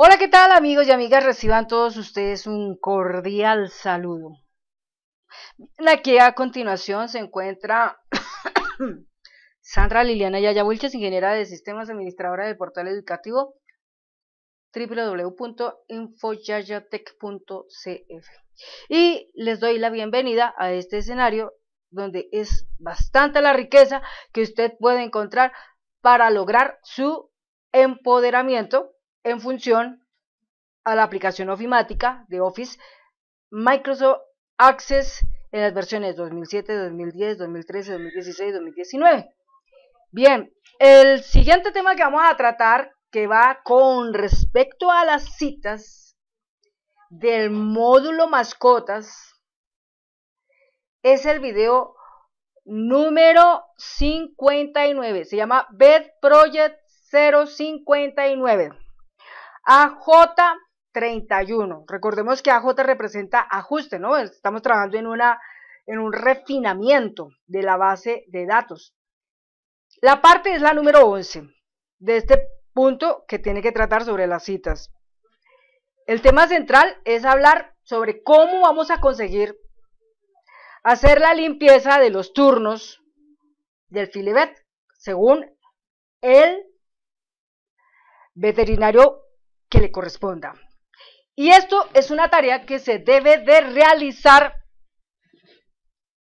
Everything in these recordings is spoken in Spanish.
Hola, ¿qué tal amigos y amigas? Reciban todos ustedes un cordial saludo. Aquí a continuación se encuentra Sandra Liliana Yaya Wilches, ingeniera de sistemas, administradora del portal educativo www.infoyayatec.cf. Y les doy la bienvenida a este escenario donde es bastante la riqueza que usted puede encontrar para lograr su empoderamiento en función a la aplicación ofimática de Office Microsoft Access en las versiones 2007, 2010, 2013, 2016, 2019. Bien, el siguiente tema que vamos a tratar, que va con respecto a las citas del módulo mascotas, es el video número 59. Se llama Bed Project 059. AJ31. Recordemos que AJ representa ajuste, ¿no? Estamos trabajando en, una, en un refinamiento de la base de datos. La parte es la número 11 de este punto que tiene que tratar sobre las citas. El tema central es hablar sobre cómo vamos a conseguir hacer la limpieza de los turnos del filibet, según el veterinario que le corresponda. Y esto es una tarea que se debe de realizar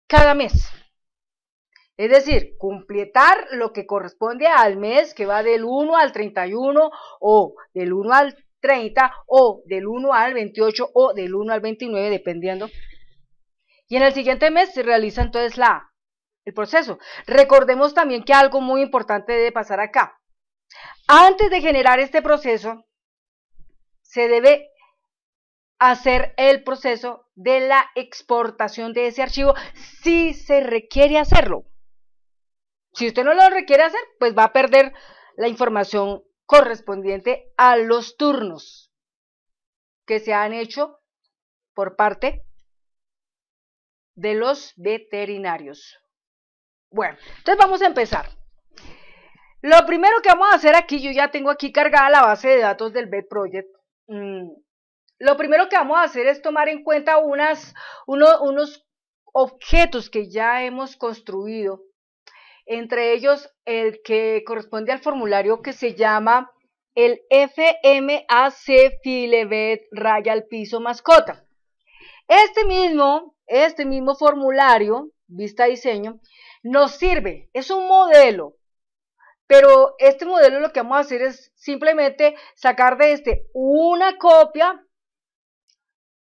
cada mes. Es decir, completar lo que corresponde al mes que va del 1 al 31 o del 1 al 30 o del 1 al 28 o del 1 al 29, dependiendo. Y en el siguiente mes se realiza entonces la, el proceso. Recordemos también que algo muy importante debe pasar acá. Antes de generar este proceso, se debe hacer el proceso de la exportación de ese archivo si se requiere hacerlo. Si usted no lo requiere hacer, pues va a perder la información correspondiente a los turnos que se han hecho por parte de los veterinarios. Bueno, entonces vamos a empezar. Lo primero que vamos a hacer aquí, yo ya tengo aquí cargada la base de datos del B Project. Mm, lo primero que vamos a hacer es tomar en cuenta unas, unos objetos que ya hemos construido, entre ellos el que corresponde al formulario que se llama el FMAC Filebet raya al piso mascota. Este mismo, este mismo formulario, vista diseño, nos sirve, es un modelo pero este modelo lo que vamos a hacer es simplemente sacar de este una copia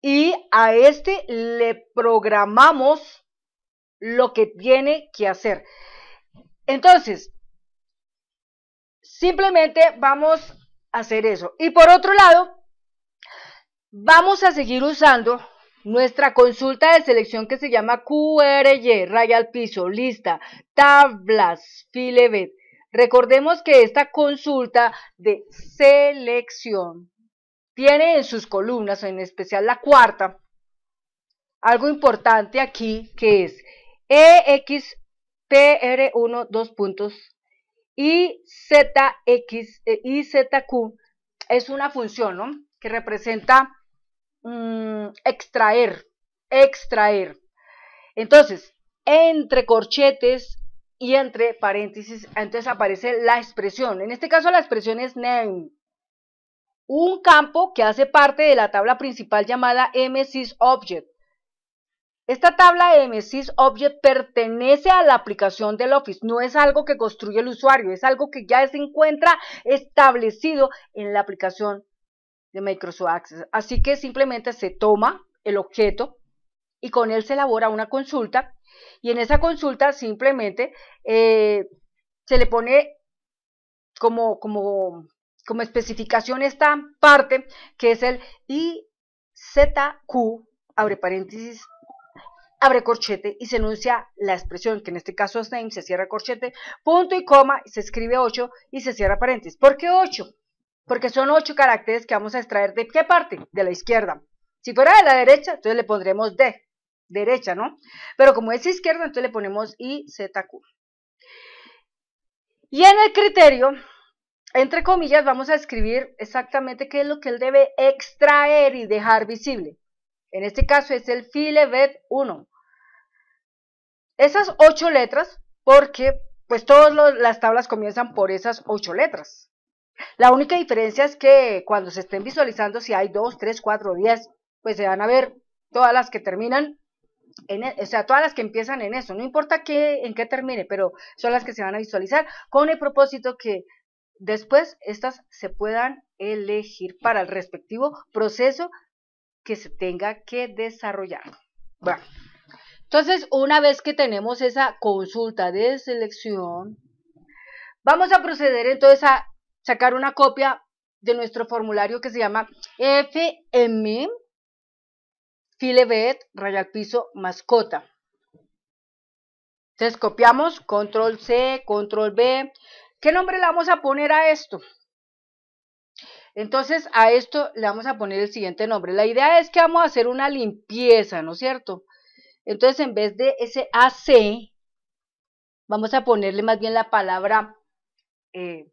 y a este le programamos lo que tiene que hacer. Entonces, simplemente vamos a hacer eso. Y por otro lado, vamos a seguir usando nuestra consulta de selección que se llama QRY, raya al piso, lista, tablas, filebet. Recordemos que esta consulta de selección tiene en sus columnas, en especial la cuarta, algo importante aquí que es EXPR1 dos puntos y ZX eh, es una función que representa mm, extraer, extraer. Entonces, entre corchetes y entre paréntesis, entonces aparece la expresión. En este caso la expresión es name. Un campo que hace parte de la tabla principal llamada object Esta tabla de object pertenece a la aplicación del Office, no es algo que construye el usuario, es algo que ya se encuentra establecido en la aplicación de Microsoft Access. Así que simplemente se toma el objeto y con él se elabora una consulta y en esa consulta simplemente eh, se le pone como, como, como especificación esta parte que es el IZQ, abre paréntesis, abre corchete y se enuncia la expresión, que en este caso es name, se cierra corchete, punto y coma, se escribe 8 y se cierra paréntesis. ¿Por qué 8? Porque son 8 caracteres que vamos a extraer de qué parte? De la izquierda. Si fuera de la derecha, entonces le pondremos D derecha, ¿no? Pero como es izquierda, entonces le ponemos IZQ. Y en el criterio, entre comillas, vamos a escribir exactamente qué es lo que él debe extraer y dejar visible. En este caso es el filevet 1. Esas ocho letras, porque pues todas las tablas comienzan por esas ocho letras. La única diferencia es que cuando se estén visualizando, si hay dos, tres, cuatro, diez, pues se van a ver todas las que terminan e, o sea, todas las que empiezan en eso, no importa en qué termine, pero son las que se van a visualizar con el propósito que después estas se puedan elegir para el respectivo proceso que se tenga que desarrollar. Bueno, entonces, una vez que tenemos esa consulta de selección, vamos a proceder entonces a sacar una copia de nuestro formulario que se llama FM e, filevet, raya piso, mascota. Entonces copiamos, control C, control B. ¿Qué nombre le vamos a poner a esto? Entonces a esto le vamos a poner el siguiente nombre. La idea es que vamos a hacer una limpieza, ¿no es cierto? Entonces en vez de ese AC, vamos a ponerle más bien la palabra eh,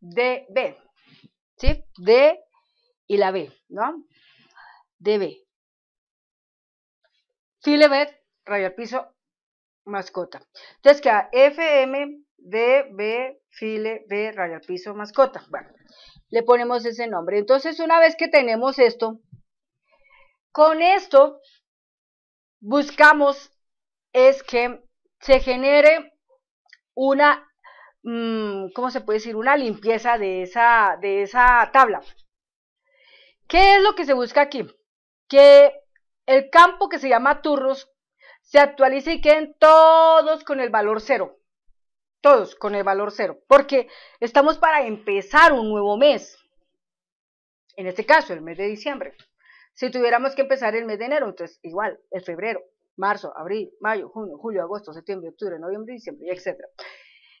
DB, ¿sí? D y la B, ¿no? DB. B raya piso, mascota. Entonces queda FM, DB, file, B, raya piso, mascota. Bueno, le ponemos ese nombre. Entonces, una vez que tenemos esto, con esto buscamos es que se genere una, mm, ¿cómo se puede decir? Una limpieza de esa, de esa tabla. ¿Qué es lo que se busca aquí? que el campo que se llama turros se actualice y queden todos con el valor cero. Todos con el valor cero. Porque estamos para empezar un nuevo mes. En este caso, el mes de diciembre. Si tuviéramos que empezar el mes de enero, entonces igual, el febrero, marzo, abril, mayo, junio, julio, agosto, septiembre, octubre, noviembre, diciembre, etc.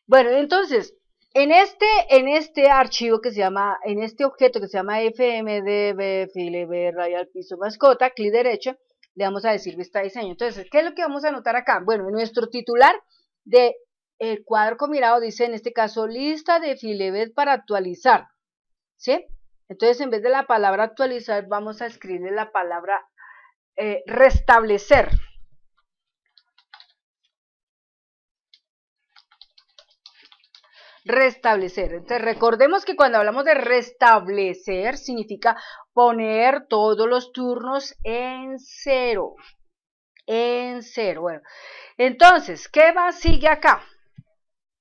Bueno, entonces, en este, en este archivo que se llama, en este objeto que se llama FMDB, FLB, al piso, mascota, clic derecho, le vamos a decir vista diseño. Entonces, ¿qué es lo que vamos a anotar acá? Bueno, nuestro titular de el cuadro combinado dice en este caso lista de filebet para actualizar, ¿sí? Entonces en vez de la palabra actualizar vamos a escribir la palabra eh, restablecer, restablecer. Entonces, recordemos que cuando hablamos de restablecer significa poner todos los turnos en cero. En cero. Bueno, entonces, ¿qué va? sigue acá?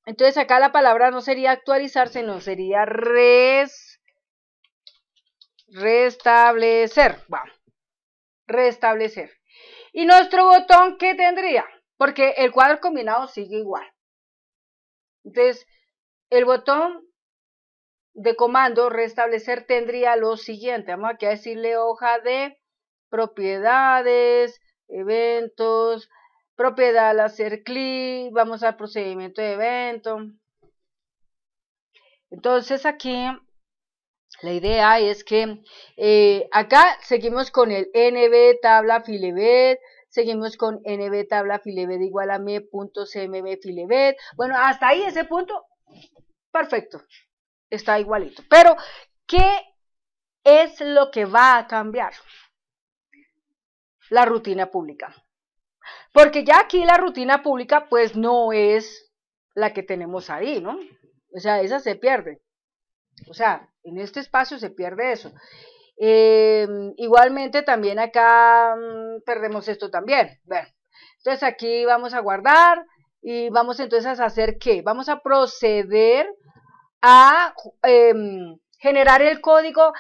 Entonces, acá la palabra no sería actualizarse, no sería res, restablecer. Vamos. Restablecer. ¿Y nuestro botón qué tendría? Porque el cuadro combinado sigue igual. Entonces, el botón de comando restablecer tendría lo siguiente. Vamos aquí a decirle hoja de propiedades, eventos, propiedad al hacer clic, vamos al procedimiento de evento. Entonces aquí la idea es que eh, acá seguimos con el nb tabla filebet, seguimos con nb tabla filebet igual a me.cmb filebet. Bueno, hasta ahí ese punto Perfecto, está igualito. Pero, ¿qué es lo que va a cambiar? La rutina pública. Porque ya aquí la rutina pública pues no es la que tenemos ahí, ¿no? O sea, esa se pierde. O sea, en este espacio se pierde eso. Em, igualmente también acá mm, perdemos esto también. Bueno, entonces aquí vamos a guardar y vamos entonces a hacer qué? Vamos a proceder a em, generar el código,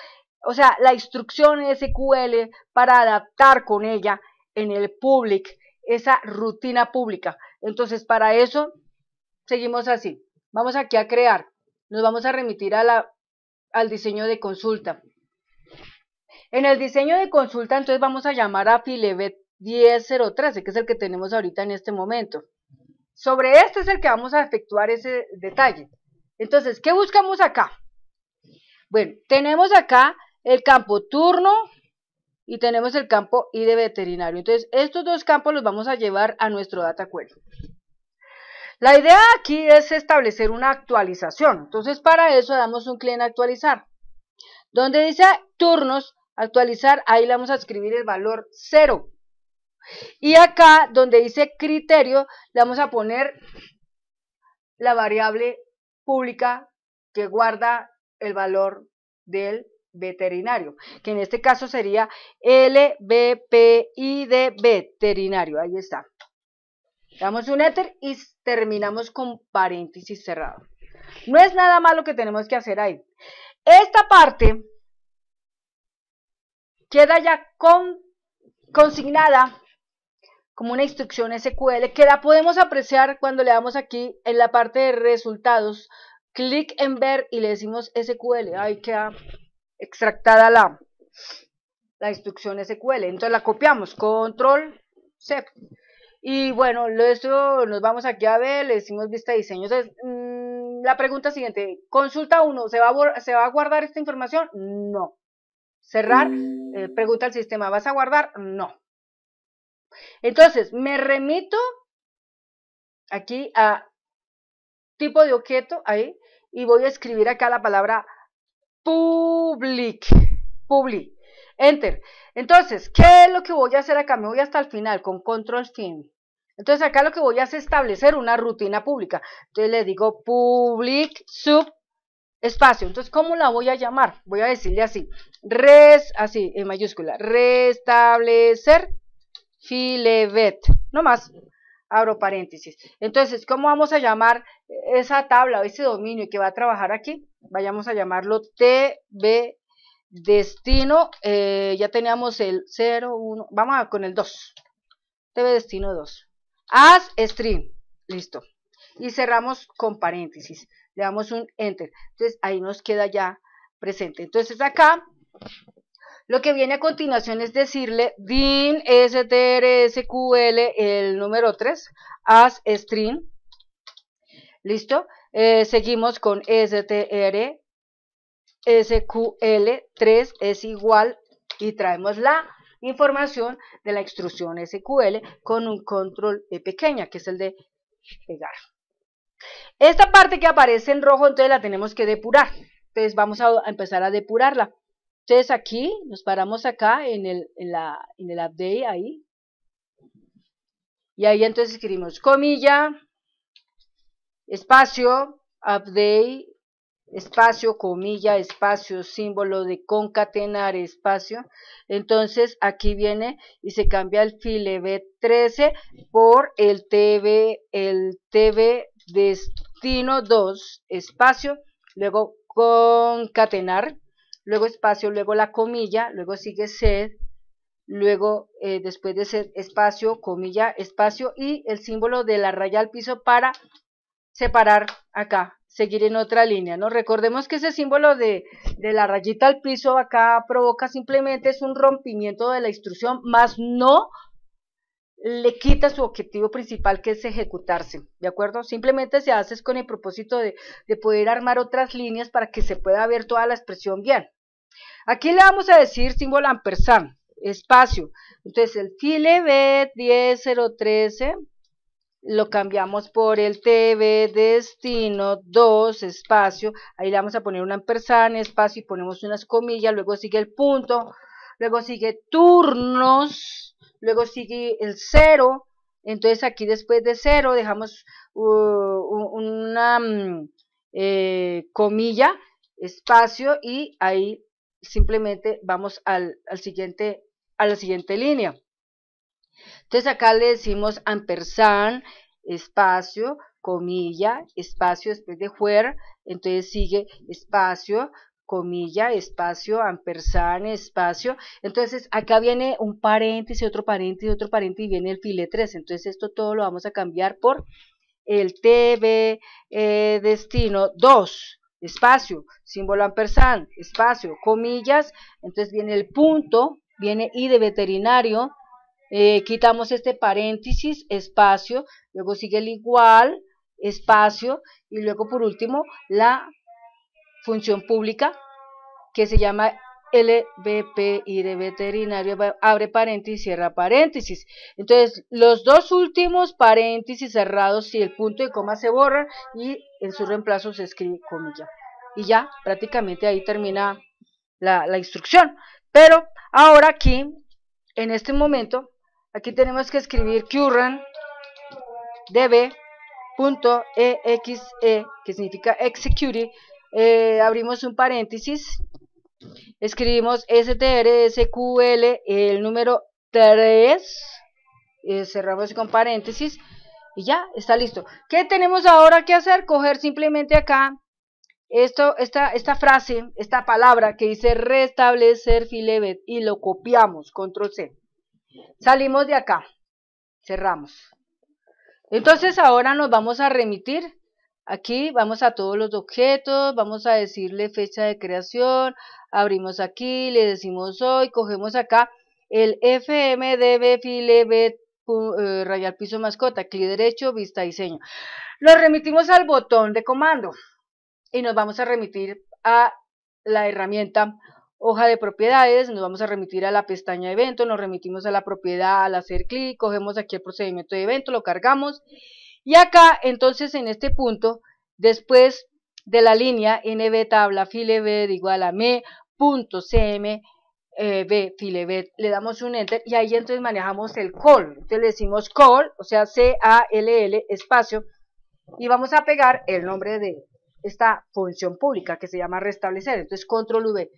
o sea, la instrucción SQL para adaptar con ella en el public esa rutina pública. Entonces, para eso, seguimos así. Vamos aquí a crear. Nos vamos a remitir a la, al diseño de consulta. En el diseño de consulta, entonces vamos a llamar a Filevet 1003, que es el que tenemos ahorita en este momento. Sobre este es el que vamos a efectuar ese detalle. Entonces, ¿qué buscamos acá? Bueno, tenemos acá el campo turno y tenemos el campo id veterinario. Entonces, estos dos campos los vamos a llevar a nuestro data query. La idea aquí es establecer una actualización. Entonces, para eso damos un clic en actualizar. Donde dice turnos, actualizar, ahí le vamos a escribir el valor 0. Y acá, donde dice criterio, le vamos a poner la variable pública que guarda el valor del veterinario, que en este caso sería LBPID veterinario. Ahí está. Damos un éter y terminamos con paréntesis cerrado. No es nada malo que tenemos que hacer ahí. Esta parte queda ya consignada como una instrucción SQL que la podemos apreciar cuando le damos aquí en la parte de resultados, clic en ver y le decimos SQL. Ahí queda extractada la, la instrucción SQL. Entonces la copiamos, control C. Y bueno, esto nos vamos aquí a ver, le decimos vista de diseño. Mm, la pregunta siguiente, consulta 1, ¿se va, a ¿se va a guardar esta información? No. Cerrar, eh, pregunta al sistema, ¿vas a guardar? No. Entonces, me remito aquí a tipo de objeto, ahí, y voy a escribir acá la palabra public, public, enter. Entonces, ¿qué es lo que voy a hacer acá? Me voy hasta el final con control fin. Entonces acá lo que voy a hacer es establecer una rutina pública. Entonces le digo public sub espacio. Entonces, ¿cómo la voy a llamar? Voy a decirle así, res, así, en mayúscula, restablecer filevet, no más, abro paréntesis. Entonces, ¿cómo vamos a llamar esa tabla o ese dominio que va a trabajar aquí? Vayamos a llamarlo TB destino, eh, ya teníamos el 0, 1, vamos con el 2, TB destino 2, as stream, listo. Y cerramos con paréntesis, le damos un enter, entonces ahí nos queda ya presente. Entonces acá lo que viene a continuación es decirle din strsql el número 3 as string. ¿Listo? Eh, seguimos con str sql3 es igual y traemos la información de la instrucción SQL con un control E eh, pequeña, que es el de pegar. Esta parte que aparece en rojo, entonces la tenemos que depurar. Entonces vamos a empezar a depurarla. Ustedes aquí nos paramos acá en el, en en el update ahí. Y ahí entonces escribimos comilla, espacio, update, espacio, comilla, espacio, símbolo de concatenar, espacio. Entonces aquí viene y se cambia el file B13 por el TV, el TV destino 2, espacio, luego concatenar, luego espacio, luego la comilla, luego sigue sed, luego eh, después de sed, espacio, comilla, espacio y el símbolo de la raya al piso para separar acá, seguir en otra línea, ¿no? Recordemos que ese símbolo de, la rayita al piso acá provoca simplemente es un rompimiento de la instrucción, más no le quita su objetivo principal que es ejecutarse, ¿de acuerdo? Simplemente se hace con el propósito de, poder armar otras líneas para que se pueda ver toda la expresión bien. Aquí le vamos a decir símbolo ampersand, espacio. Entonces el cero 10013 lo cambiamos por el TV destino 2 espacio, ahí le vamos a poner un ampersand, espacio y ponemos unas comillas, luego sigue el punto, luego sigue turnos, luego sigue el cero, entonces aquí después de cero dejamos uh, una mm, eh, comilla, espacio y ahí simplemente vamos al, al siguiente, a la siguiente línea. Entonces acá le decimos ampersand, espacio, comilla, espacio después de where, entonces sigue espacio, comilla, espacio, ampersand, espacio. Entonces acá viene un paréntesis, otro paréntesis, otro paréntesis y viene el file 3. Entonces esto todo lo vamos a cambiar por el TB e destino 2 espacio, símbolo ampersand, espacio, comillas, entonces viene el punto, viene I de veterinario, eh, quitamos este paréntesis, espacio, luego sigue el igual, espacio, y luego por último la función pública que se llama LBP y de veterinario, abre paréntesis, cierra paréntesis. Entonces, los dos últimos paréntesis cerrados y el punto y coma se borran y en su reemplazo se escribe comilla. Y ya prácticamente ahí termina la, instrucción. Pero ahora aquí, en este momento, aquí tenemos que escribir current db.exe, e, que significa execute eh, abrimos un paréntesis Escribimos strsql el número 3. Eh, cerramos con paréntesis. Y ya, está listo. ¿Qué tenemos ahora que hacer? Coger simplemente acá esto, esta, esta frase, esta palabra que dice restablecer filebet y lo copiamos, control C. Salimos de acá, cerramos. Entonces ahora nos vamos a remitir, aquí vamos a todos los objetos, vamos a decirle fecha de creación, abrimos aquí, le decimos hoy, cogemos acá el FMDB file B eh, rayar piso mascota, clic derecho, vista diseño. Lo remitimos al botón de comando y nos vamos a remitir a la herramienta hoja de propiedades, nos vamos a remitir a la pestaña evento, nos remitimos a la propiedad al hacer clic, cogemos aquí el procedimiento de evento, lo cargamos y acá entonces en este punto después de la línea NB tabla filebed igual a me.cm eh, B, le damos un enter y ahí entonces manejamos el call. Entonces le decimos call, o sea, C-A-L-L, espacio, y vamos a pegar el nombre de esta función pública que se llama restablecer. Entonces, control V.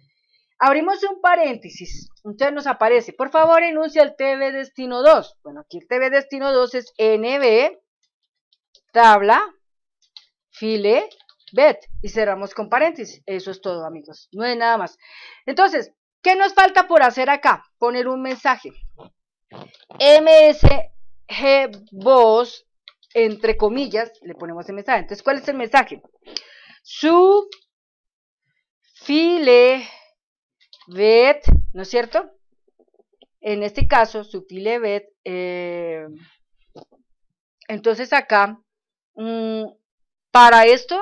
Abrimos un paréntesis, entonces nos aparece, por favor, enuncia el TV destino 2. Bueno, aquí el TV destino 2 es NB, tabla, file, y cerramos con paréntesis. Eso es todo, amigos. No es nada más. Entonces, ¿qué nos falta por hacer acá? Poner un mensaje. MSG voz, entre comillas, le ponemos el mensaje. Entonces, ¿cuál es el mensaje? Su file bet, ¿no es cierto? En este caso, su file VET eh, entonces acá, mm, para esto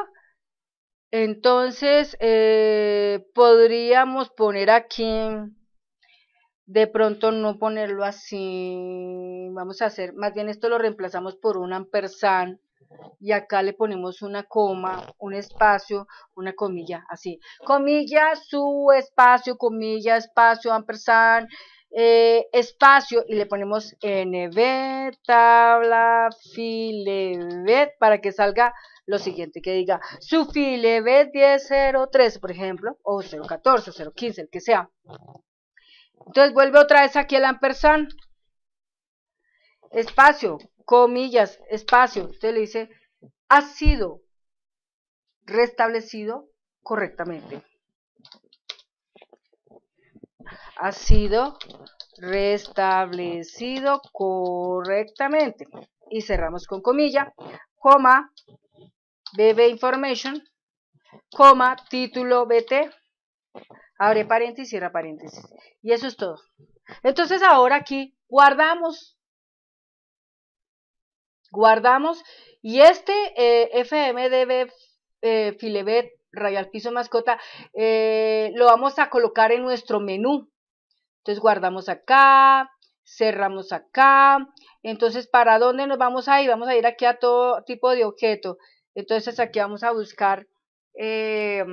entonces, eh, podríamos poner aquí, de pronto no ponerlo así, vamos a hacer, más bien esto lo reemplazamos por un ampersand y acá le ponemos una coma, un espacio, una comilla, así. Comilla, su espacio, comilla, espacio, ampersand, eh, espacio y le ponemos nb tabla filebet para que salga lo siguiente, que diga su filebet 1003, por ejemplo, o 014, o 015, el que sea. Entonces vuelve otra vez aquí el ampersand, espacio, comillas, espacio, usted le dice, ha sido restablecido correctamente ha sido restablecido correctamente. Y cerramos con comilla, coma, BB Information, coma, título BT, abre paréntesis, cierra paréntesis. Y eso es todo. Entonces ahora aquí guardamos, guardamos, y este FMDB eh, al Piso Mascota, eh, lo vamos a colocar en nuestro menú. Entonces guardamos acá, cerramos acá. Entonces, ¿para dónde nos vamos a ir? Vamos a ir aquí a todo tipo de objeto. Entonces aquí vamos a buscar eh,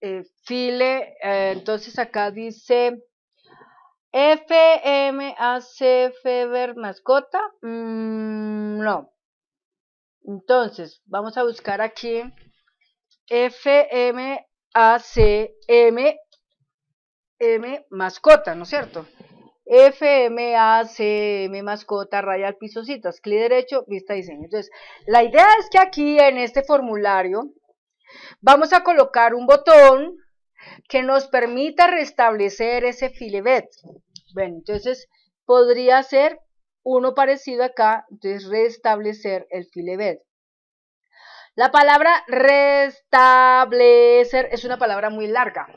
eh, file. entonces acá dice c Feber Mascota. Mm, no. Entonces, vamos a buscar aquí F, M M, mascota, ¿no es cierto? FMACM mascota, raya al piso, clic derecho, vista diseño. Entonces, la idea es que aquí en este formulario vamos a colocar un botón que nos permita restablecer ese filebet. Bueno, entonces podría ser uno parecido acá, entonces restablecer el filebet. La palabra restablecer es una palabra muy larga,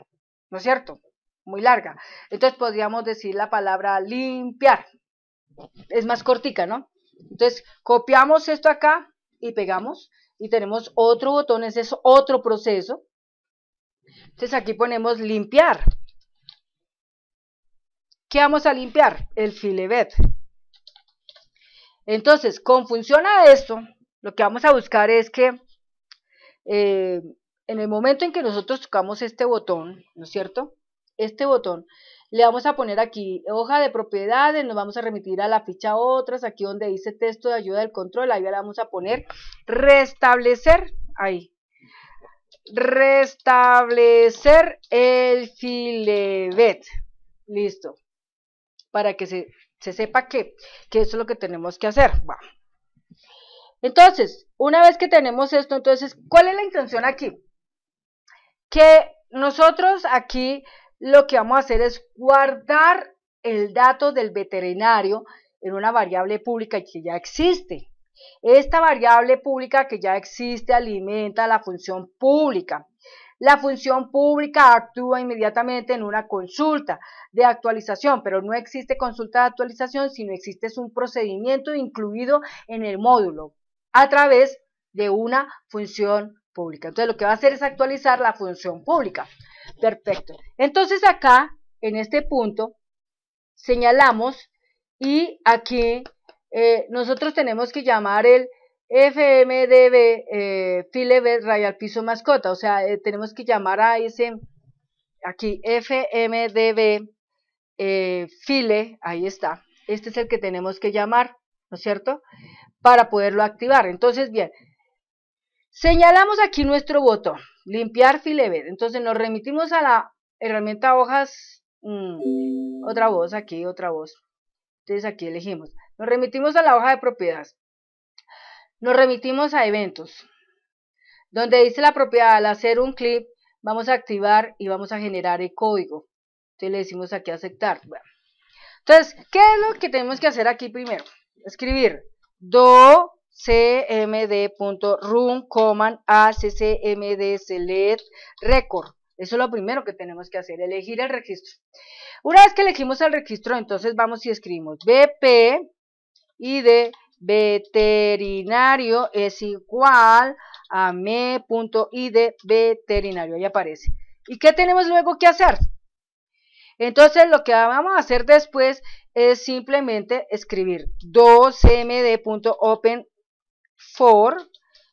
¿no es cierto? Muy larga. Entonces podríamos decir la palabra limpiar. Es más cortica, ¿no? Entonces copiamos esto acá y pegamos y tenemos otro botón, ese es otro proceso. Entonces aquí ponemos limpiar. ¿Qué vamos a limpiar? El filebet. Entonces, con funciona a esto, lo que vamos a buscar es que eh, en el momento en que nosotros tocamos este botón, ¿no es cierto? Este botón, le vamos a poner aquí hoja de propiedades, nos vamos a remitir a la ficha otras, aquí donde dice texto de ayuda del control, ahí le vamos a poner restablecer, ahí, restablecer el filet. listo, para que se, sepa que, eso es lo que tenemos que hacer, entonces, una vez que tenemos esto, entonces, ¿cuál es la intención aquí? Que nosotros aquí lo que vamos a hacer es guardar el dato del veterinario en una variable pública que ya existe. Esta variable pública que ya existe alimenta la función pública. La función pública actúa inmediatamente en una consulta de actualización, pero no existe consulta de actualización si no existe un procedimiento incluido en el módulo a través de una función pública. Entonces lo que va a hacer es actualizar la función pública. Perfecto. Entonces acá, en este punto, señalamos y aquí eh, nosotros tenemos que llamar el FMDB eh, file ray rayal piso mascota, o sea, eh, tenemos que llamar a ese, aquí FMDB file, ahí está, este es el que tenemos que llamar, ¿no es cierto? para poderlo activar. Entonces, bien, señalamos aquí nuestro botón, limpiar ver. Entonces nos remitimos a la herramienta hojas, mm, otra voz aquí, otra voz. Entonces aquí elegimos. Nos remitimos a la hoja de propiedades. Nos remitimos a eventos, donde dice la propiedad al hacer un clip, vamos a activar y vamos a generar el código. Entonces le decimos aquí aceptar. Entonces, ¿qué es lo que tenemos que hacer aquí primero? Escribir do run command accmd select record. Eso es lo primero que tenemos que hacer, elegir el registro. Una vez que elegimos el registro, entonces vamos y escribimos bp y veterinario es igual a id veterinario. Ahí aparece. ¿Y qué tenemos luego que hacer? Entonces lo que vamos a hacer después es simplemente escribir 2md.open4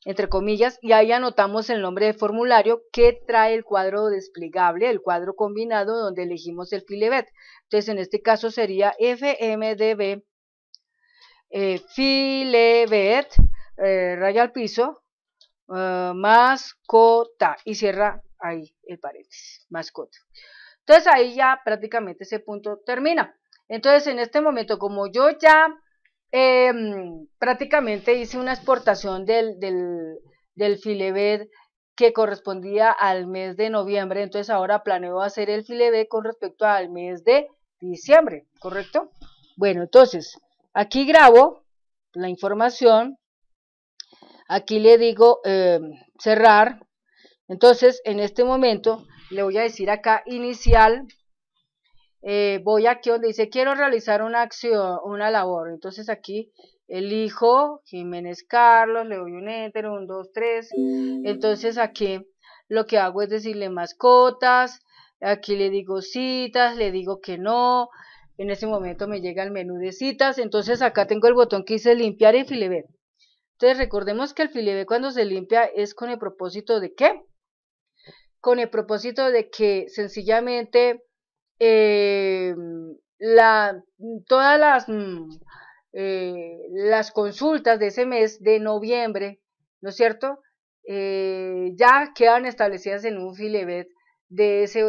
entre comillas, y ahí anotamos el nombre de formulario que trae el cuadro desplegable, el cuadro combinado donde elegimos el filebet. Entonces, en este caso sería fmdb eh, filebet eh, raya al piso eh, mascota y cierra ahí el paréntesis, mascota. Entonces, ahí ya prácticamente ese punto termina. Entonces, en este momento, como yo ya em, prácticamente hice una exportación del, del, que correspondía al mes de noviembre, entonces ahora planeo hacer el filebed con respecto al mes de diciembre, ¿correcto? Bueno, entonces, aquí grabo la información, aquí le digo eh, cerrar, entonces en este momento le voy a decir acá inicial, eh, voy aquí donde dice quiero realizar una acción, una labor. Entonces aquí elijo Jiménez Carlos, le doy un enter, un, dos, tres. Entonces aquí lo que hago es decirle mascotas, aquí le digo citas, le digo que no. En ese momento me llega el menú de citas, entonces acá tengo el botón que dice limpiar el fileve Entonces recordemos que el fileve cuando se limpia es con el propósito de qué? Con el propósito de que sencillamente Em, la, todas las, mm, eh, las consultas de ese mes de noviembre, ¿no es cierto? Eh, ya quedan establecidas en un filebet de ese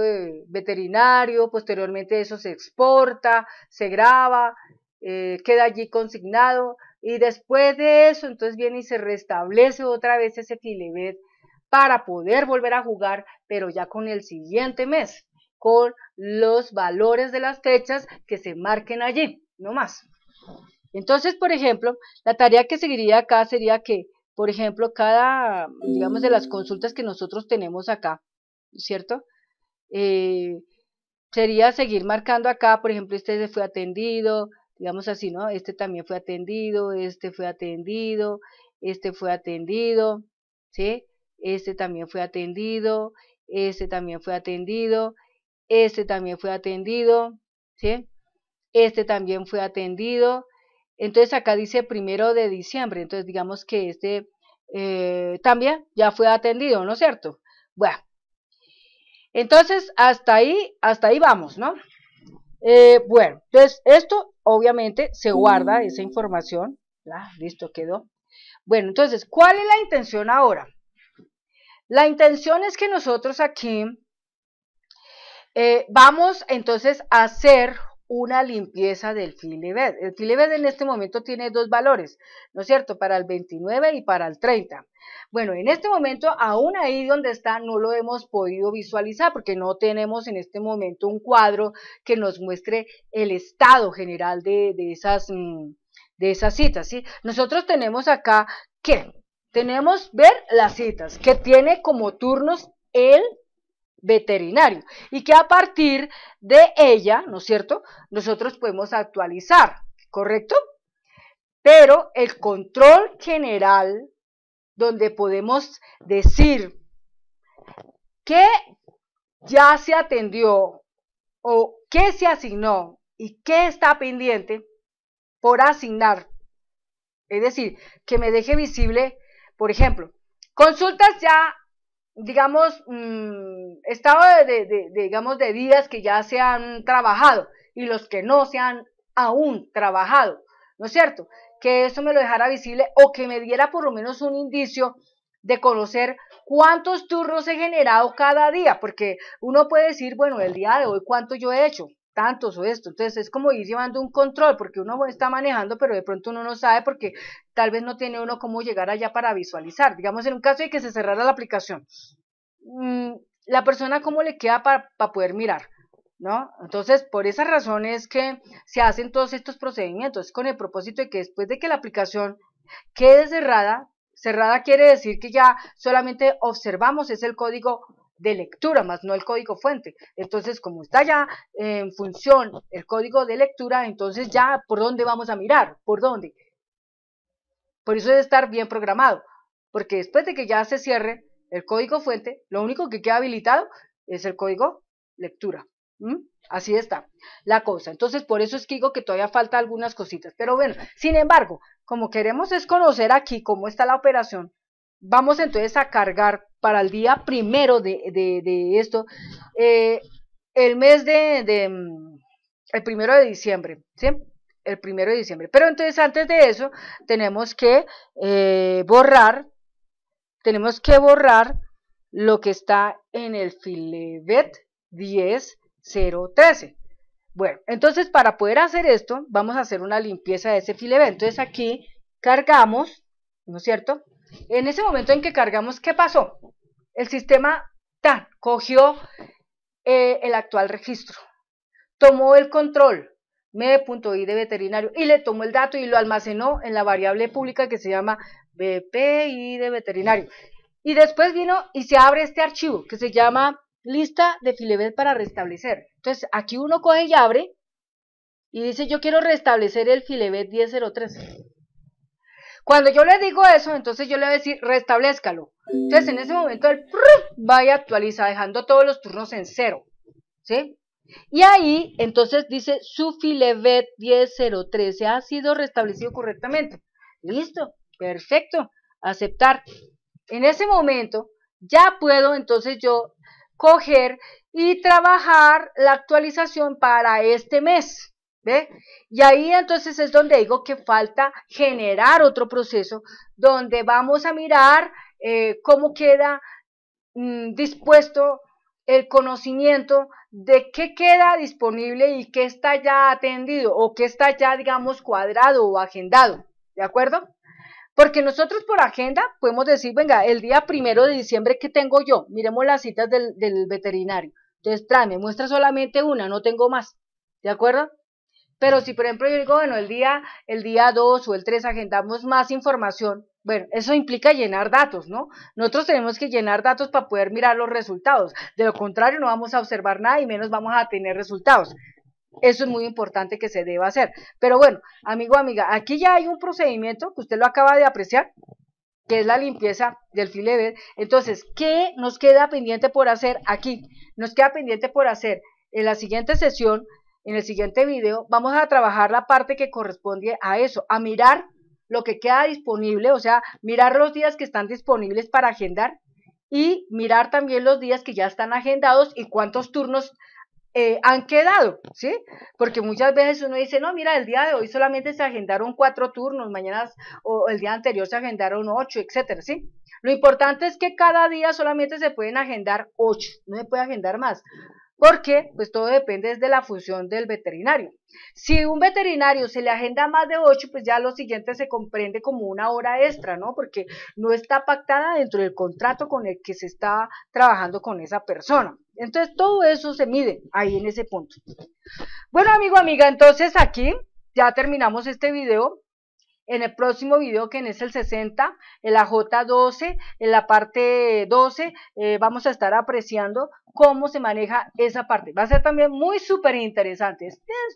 veterinario, posteriormente eso se exporta, se graba, eh, queda allí consignado y después de eso entonces viene y se restablece otra vez ese filebet para poder volver a jugar, pero ya con el siguiente mes con los valores de las fechas que se marquen allí, no más. Entonces, por ejemplo, la tarea que seguiría acá sería que, por ejemplo, cada, digamos, de las consultas que nosotros tenemos acá, ¿cierto? Eh, sería seguir marcando acá, por ejemplo, este fue atendido, digamos así, ¿no? Este también fue atendido, este fue atendido, este fue atendido, ¿sí? Este también fue atendido, este también fue atendido, este también fue atendido, ¿sí? Este también fue atendido. Entonces acá dice primero de diciembre, entonces digamos que este eh, también ya fue atendido, ¿no es cierto? Bueno, entonces hasta ahí, hasta ahí vamos, ¿no? Eh, bueno, entonces esto obviamente se guarda, esa información, listo, quedó. Bueno, entonces, ¿cuál es la intención ahora? La intención es que nosotros aquí eh, vamos entonces a hacer una limpieza del filibet. El filibet en este momento tiene dos valores, ¿no es cierto? Para el 29 y para el 30. Bueno, en este momento, aún ahí donde está, no lo hemos podido visualizar porque no tenemos en este momento un cuadro que nos muestre el estado general de, esas, mm, de esas citas, ¿sí? Nosotros tenemos acá que tenemos ver las citas, que tiene como turnos el veterinario y que a partir de ella, ¿no es cierto?, nosotros podemos actualizar, ¿correcto? Pero el control general, donde podemos decir que ya se atendió o qué se asignó y qué está pendiente por asignar. Es decir, que me deje visible, por ejemplo, consultas ya digamos, mm, estado de, de, de, digamos, de días que ya se han trabajado y los que no se han aún trabajado, ¿no es cierto? Que eso me lo dejara visible o que me diera por lo menos un indicio de conocer cuántos turnos he generado cada día, porque uno puede decir, bueno, el día de hoy cuánto yo he hecho, tantos o esto. Entonces es como ir llevando un control, porque uno está manejando, pero de pronto uno no sabe porque tal vez no tiene uno cómo llegar allá para visualizar. Digamos, en un caso de que se cerrara la aplicación, mm, la persona cómo le queda para, poder mirar. ¿No? Entonces, por esa razón es que se hacen todos estos procedimientos con el propósito de que después de que la aplicación quede cerrada, cerrada quiere decir que ya solamente observamos es el código de lectura, más no el código fuente. Entonces, como está ya en función el código de lectura, entonces ya por dónde vamos a mirar, por dónde. Por eso debe estar bien programado, porque después de que ya se cierre el código fuente, lo único que queda habilitado es el código lectura. Así está la cosa. Entonces, por eso es que digo que todavía falta algunas cositas. Pero bueno, sin embargo, como queremos es conocer aquí cómo está la operación, vamos entonces a cargar para el día primero de, esto, eh, el mes de, el primero de diciembre, ¿sí? El primero de diciembre. Pero entonces antes de eso tenemos que eh, borrar, tenemos que borrar lo que está en el filebet 10013. Bueno, entonces para poder hacer esto, vamos a hacer una limpieza de ese filebet. Entonces aquí cargamos, ¿no es cierto? En ese momento en que cargamos, ¿qué pasó? El sistema tan cogió eh, el actual registro, tomó el control de veterinario y le tomó el dato y lo almacenó en la variable pública que se llama de veterinario. Y después vino y se abre este archivo que se llama lista de Filebet para restablecer. Entonces aquí uno coge y abre y dice yo quiero restablecer el Filebet 1003. Cuando yo le digo eso, entonces yo le voy a decir restablezcalo. Entonces, en ese momento, el va y actualiza, dejando todos los turnos en cero. ¿Sí? Y ahí, entonces dice, su 10013 ha sido restablecido correctamente. Listo, perfecto, aceptar. En ese momento, ya puedo entonces yo coger y trabajar la actualización para este mes. ¿Ve? Y ahí entonces es donde digo que falta generar otro proceso donde vamos a mirar eh, cómo queda mm, dispuesto el conocimiento de qué queda disponible y qué está ya atendido o qué está ya, digamos, cuadrado o agendado. ¿De acuerdo? Porque nosotros por agenda podemos decir, venga, el día primero de diciembre, ¿qué tengo yo? Miremos las citas del, veterinario. Entonces, tráeme, muestra solamente una, no tengo más. ¿De acuerdo? Pero si, por ejemplo, yo digo, bueno, el día, el día dos o el tres agendamos más información, bueno, eso implica llenar datos, ¿no? Nosotros tenemos que llenar datos para poder mirar los resultados. De lo contrario, no vamos a observar nada y menos vamos a tener resultados. Eso es muy importante que se deba hacer. Pero bueno, amigo, amiga, aquí ya hay un procedimiento que usted lo acaba de apreciar, que es la limpieza del filete. Entonces, ¿qué nos queda pendiente por hacer aquí? Nos queda pendiente por hacer en la siguiente sesión, en el siguiente video, vamos a trabajar la parte que corresponde a eso, a mirar lo que queda disponible, o sea, mirar los días que están disponibles para agendar y mirar también los días que ya están agendados y cuántos turnos eh, han quedado, ¿sí? Porque muchas veces uno dice, no, mira, el día de hoy solamente se agendaron cuatro turnos, mañana o el día anterior se agendaron ocho, etcétera, ¿sí? Lo importante es que cada día solamente se pueden agendar ocho, no se puede agendar más, porque pues todo depende de la función del veterinario. Si un veterinario se le agenda más de 8, pues ya lo siguiente se comprende como una hora extra, ¿no? Porque no está pactada dentro del contrato con el que se está trabajando con esa persona. Entonces todo eso se mide ahí en ese punto. Bueno, amigo, amiga, entonces aquí ya terminamos este video. En el próximo video, que es el 60, en la J12, en la parte 12, eh, vamos a estar apreciando cómo se maneja esa parte. Va a ser también muy súper interesante.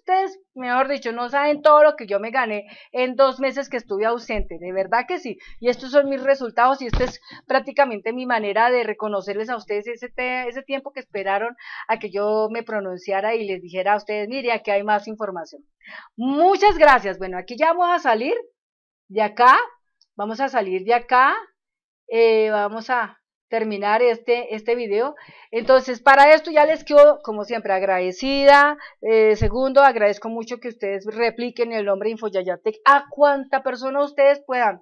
Ustedes, mejor dicho, no saben todo lo que yo me gané en dos meses que estuve ausente. De verdad que sí. Y estos son mis resultados y esta es prácticamente mi manera de reconocerles a ustedes ese, tiempo que esperaron a que yo me pronunciara y les dijera a ustedes, mire, aquí hay más información. Muchas gracias. Bueno, aquí ya vamos a salir de acá. Vamos a salir de acá. Eh, vamos a terminar este, este video. Entonces, para esto ya les quedo, como siempre, agradecida. Eh, segundo, agradezco mucho que ustedes repliquen el nombre Infoyayatec a cuánta persona ustedes puedan.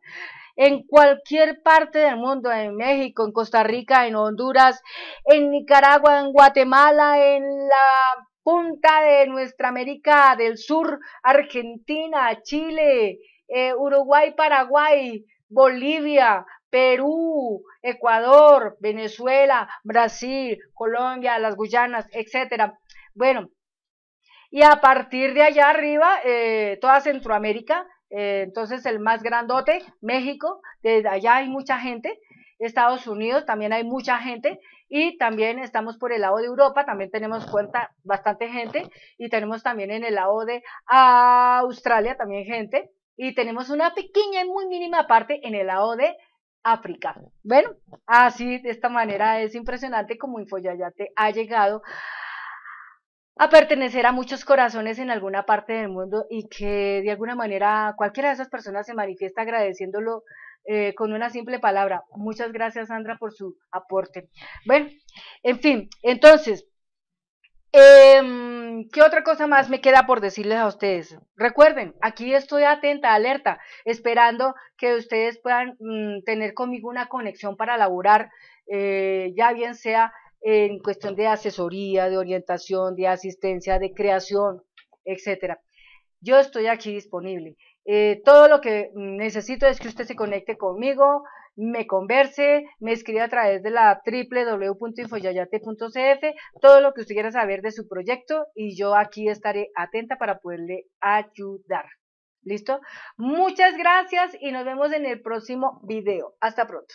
En cualquier parte del mundo, en México, en Costa Rica, en Honduras, en Nicaragua, en Guatemala, en la punta de nuestra América del Sur, Argentina, Chile, eh, Uruguay, Paraguay, Bolivia, Perú, Ecuador, Venezuela, Brasil, Colombia, las Guyanas, etcétera. Bueno, y a partir de allá arriba, eh, toda Centroamérica, eh, entonces el más grandote, México, desde allá hay mucha gente, Estados Unidos también hay mucha gente, y también estamos por el lado de Europa, también tenemos cuenta bastante gente, y tenemos también en el lado de Australia también gente, y tenemos una pequeña y muy mínima parte en el lado de África. Bueno, así de esta manera es impresionante como Infoyayate ha llegado a pertenecer a muchos corazones en alguna parte del mundo y que de alguna manera cualquiera de esas personas se manifiesta agradeciéndolo eh, con una simple palabra. Muchas gracias, Sandra, por su aporte. Bueno, en fin, entonces, Em, ¿Qué otra cosa más me queda por decirles a ustedes? Recuerden, aquí estoy atenta, alerta, esperando que ustedes puedan mm, tener conmigo una conexión para laborar, eh, ya bien sea en cuestión de asesoría, de orientación, de asistencia, de creación, etcétera. Yo estoy aquí disponible. Eh, todo lo que mm, necesito es que usted se conecte conmigo, me converse, me escribe a través de la www.infoyayate.cf, todo lo que usted quiera saber de su proyecto y yo aquí estaré atenta para poderle ayudar. ¿Listo? Muchas gracias y nos vemos en el próximo video. Hasta pronto.